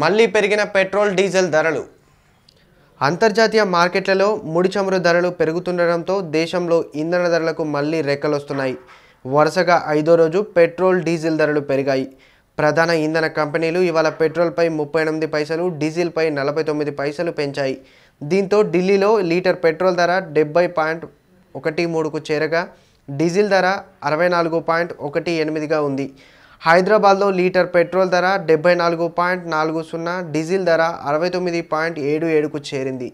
మళ్ళీ పెరిగిన petrol diesel ధరలు అంతర్జాతీయ మార్కెట్లలో ముడి చమురు ధరలు పెరుగుతుండటంతో దేశంలో ఇంధన ధరలకు మళ్ళీ వస్తున్నాయి వరుసగా ఐదో రోజు పెట్రోల్ డీజిల్ ధరలు పెరిగాయి ప్రధాన ఇంధన కంపెనీలు ఇవాళ పెట్రోల్పై ముప్పై ఎనిమిది పైసలు డీజిల్పై నలభై తొమ్మిది పైసలు పెంచాయి దీంతో ఢిల్లీలో లీటర్ పెట్రోల్ ధర డెబ్బై పాయింట్ ఒకటి మూడుకు చేరగా డీజిల్ ధర అరవై నాలుగు పాయింట్ ఒకటి ఎనిమిదిగా ఉంది హైదరాబాద్లో లీటర్ పెట్రోల్ ధర డెబ్బై నాలుగు పాయింట్ నాలుగు సున్నా డీజిల్ ధర అరవై తొమ్మిది పాయింట్ ఏడు ఏడుకు చేరింది